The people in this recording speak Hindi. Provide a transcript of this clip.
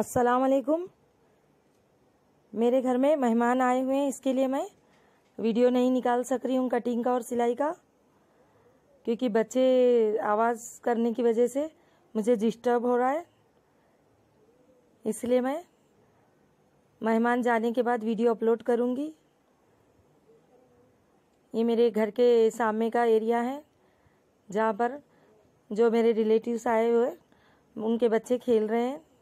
अस्सलाम वालेकुम मेरे घर में मेहमान आए हुए हैं इसके लिए मैं वीडियो नहीं निकाल सक रही हूँ कटिंग का और सिलाई का क्योंकि बच्चे आवाज़ करने की वजह से मुझे डिस्टर्ब हो रहा है इसलिए मैं मेहमान जाने के बाद वीडियो अपलोड करूँगी ये मेरे घर के सामने का एरिया है जहाँ पर जो मेरे रिलेटिव्स आए हुए उनके बच्चे खेल रहे हैं